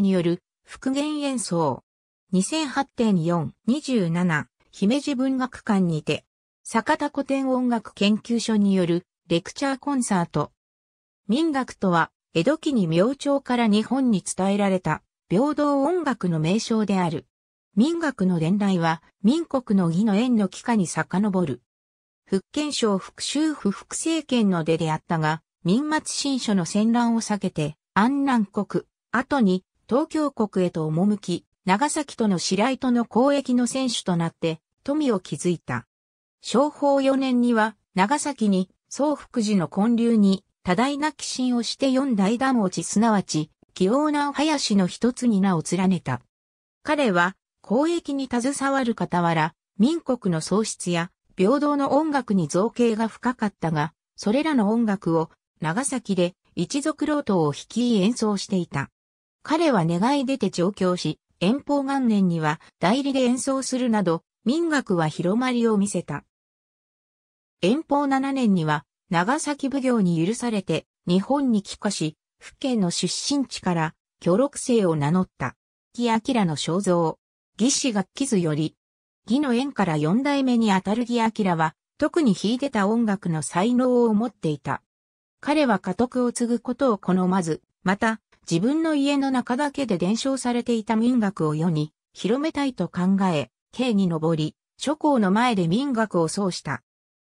による復元演奏。2008.427姫路文学館にて、坂田古典音楽研究所によるレクチャーコンサート。民楽とは、江戸期に明朝から日本に伝えられた平等音楽の名称である。民楽の伝来は民国の義の縁の期間に遡る。福建省復州府福政権の出であったが、民末新書の戦乱を避けて、安南国、後に東京国へと赴き、長崎との白井との交易の選手となって、富を築いた。昭法4年には、長崎に、総福寺の建立に、多大な寄進をして四大段落ちすなわち、器用な林の一つに名を連ねた。彼は、交易に携わる傍ら、民国の喪失や、平等の音楽に造形が深かったが、それらの音楽を、長崎で一族老頭を率い演奏していた。彼は願い出て上京し、遠方元年には代理で演奏するなど、民楽は広まりを見せた。遠方7年には、長崎奉行に許されて、日本に帰化し、府県の出身地から、協力生を名乗った。木明の肖像。義士楽器図より。義の縁から四代目にあたる義明は、特に秀でた音楽の才能を持っていた。彼は家督を継ぐことを好まず、また、自分の家の中だけで伝承されていた民学を世に広めたいと考え、刑に上り、諸侯の前で民学を奏した。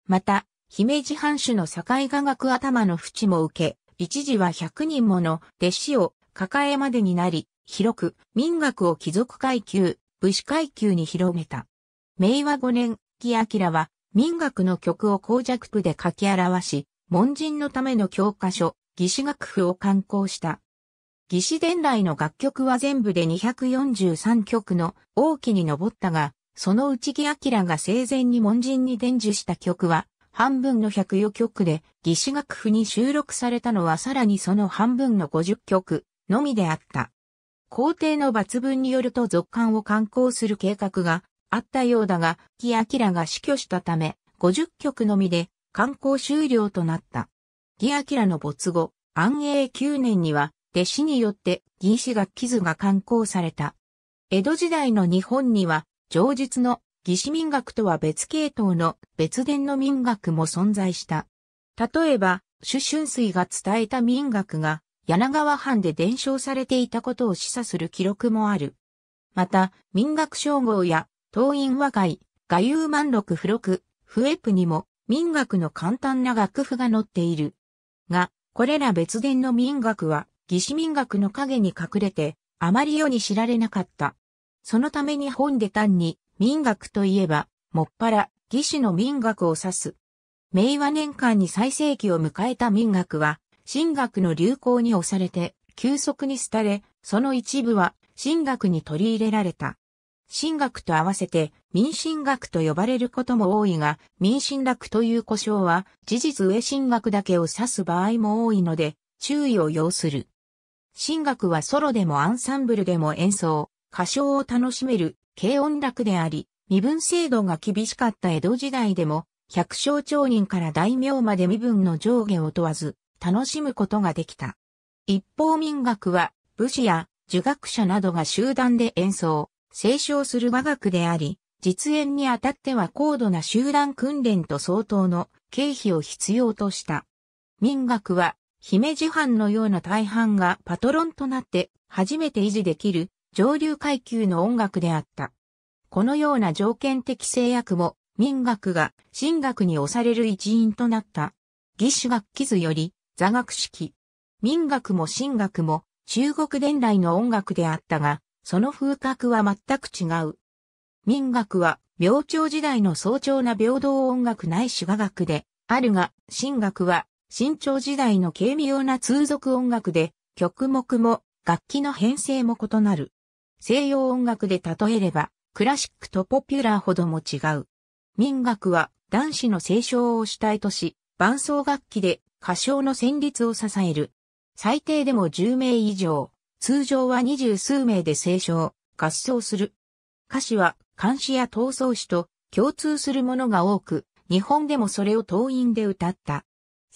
また、姫路藩主の境画学頭の淵も受け、一時は100人もの弟子を抱えまでになり、広く民学を貴族階級、武士階級に広めた。明和5年、木明は民学の曲を公弱譜で書き表し、門人のための教科書、義士学譜を刊行した。義士伝来の楽曲は全部で243曲の大きに上ったが、その内木明が生前に門人に伝授した曲は、半分の1 0 4余曲で、義士楽譜に収録されたのはさらにその半分の50曲のみであった。皇帝の抜文によると続刊を刊行する計画があったようだが、木明が死去したため、50曲のみで刊行終了となった。木明の没後、安永9年には、弟子によって銀紙楽器図が刊行された。江戸時代の日本には、上述の義士民学とは別系統の別伝の民学も存在した。例えば、朱春水が伝えた民学が柳川藩で伝承されていたことを示唆する記録もある。また、民学称号や、党員和解、画遊万禄付録、笛エにも民学の簡単な楽譜が載っている。が、これら別伝の民学は義士民学の影に隠れて、あまり世に知られなかった。そのため日本で単に民学といえば、もっぱら義士の民学を指す。明和年間に最盛期を迎えた民学は、神学の流行に押されて、急速に廃れ、その一部は神学に取り入れられた。神学と合わせて民神学と呼ばれることも多いが、民神学という故障は事実上神学だけを指す場合も多いので、注意を要する。神学はソロでもアンサンブルでも演奏、歌唱を楽しめる軽音楽であり、身分制度が厳しかった江戸時代でも、百姓町人から大名まで身分の上下を問わず、楽しむことができた。一方民楽は、武士や儒学者などが集団で演奏、斉唱する和楽であり、実演にあたっては高度な集団訓練と相当の経費を必要とした。民楽は姫路藩のような大半がパトロンとなって初めて維持できる上流階級の音楽であった。このような条件的制約も民楽が神楽に押される一因となった。義手楽器図より座学式。民楽も神楽も中国伝来の音楽であったが、その風格は全く違う。民楽は明朝時代の早朝な平等音楽ない手話学で、あるが、神学は新潮時代の軽妙な通俗音楽で、曲目も楽器の編成も異なる。西洋音楽で例えれば、クラシックとポピュラーほども違う。民楽は男子の清唱を主体とし、伴奏楽器で歌唱の旋律を支える。最低でも10名以上、通常は20数名で清唱、合奏する。歌詞は監視や闘争詞と共通するものが多く、日本でもそれを党員で歌った。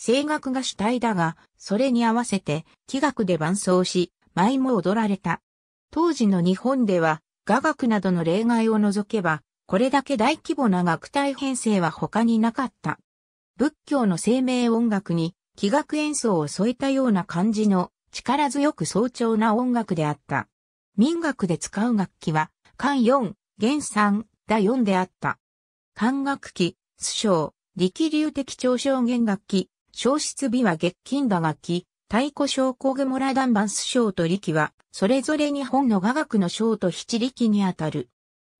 声楽が主体だが、それに合わせて、器楽で伴奏し、舞も踊られた。当時の日本では、雅楽などの例外を除けば、これだけ大規模な楽隊編成は他になかった。仏教の生命音楽に、器楽演奏を添えたような感じの力強く早朝な音楽であった。民楽で使う楽器は、漢4、弦3、打4であった。管楽器、素章、力流的長小弦楽器、消失日は月金打楽器、太鼓小小モラダンバンス賞と力は、それぞれ日本の雅楽の賞と七力にあたる。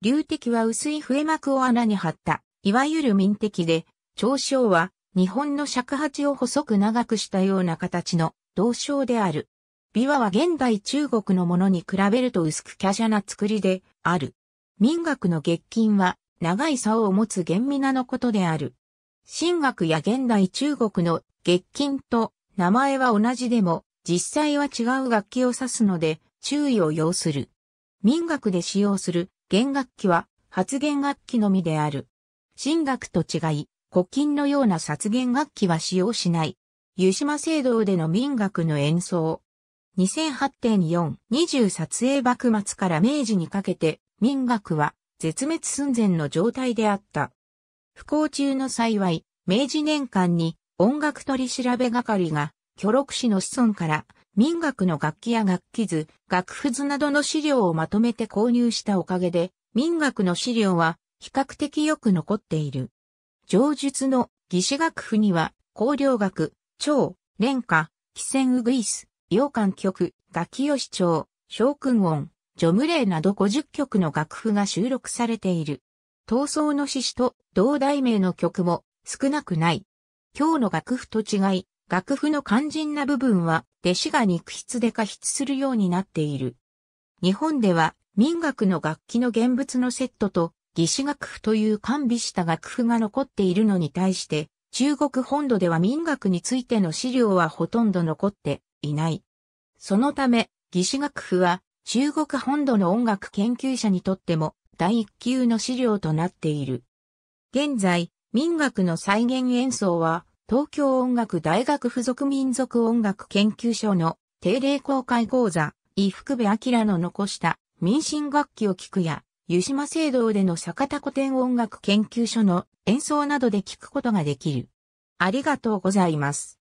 流敵は薄い笛膜を穴に張った、いわゆる民敵で、長小は、日本の尺八を細く長くしたような形の同小である。琵琶は現代中国のものに比べると薄く華奢な作りである。民楽の月金は長い竿を持つ玄美なのことである。神学や現代中国の月金と名前は同じでも実際は違う楽器を指すので注意を要する。民学で使用する弦楽器は発弦楽器のみである。神学と違い、古今のような殺弦楽器は使用しない。湯島聖堂での民学の演奏。2008.4、20撮影幕末から明治にかけて民学は絶滅寸前の状態であった。不幸中の幸い、明治年間に音楽取調べ係が、巨録市の子孫から民学の楽器や楽器図、楽譜図などの資料をまとめて購入したおかげで、民学の資料は比較的よく残っている。上述の義士楽譜には、高陵学、蝶、廉歌、汽船ウグイス、洋館曲、楽器吉蝶、小君音、ジョムレイなど50曲の楽譜が収録されている。闘争の獅子と同題名の曲も少なくない。今日の楽譜と違い、楽譜の肝心な部分は弟子が肉筆で過筆するようになっている。日本では民楽の楽器の現物のセットと義士楽譜という完備した楽譜が残っているのに対して、中国本土では民楽についての資料はほとんど残っていない。そのため、義士楽譜は中国本土の音楽研究者にとっても第一級の資料となっている。現在、民学の再現演奏は、東京音楽大学附属民族音楽研究所の定例公開講座、伊福部明の残した民進楽器を聴くや、湯島聖堂での坂田古典音楽研究所の演奏などで聴くことができる。ありがとうございます。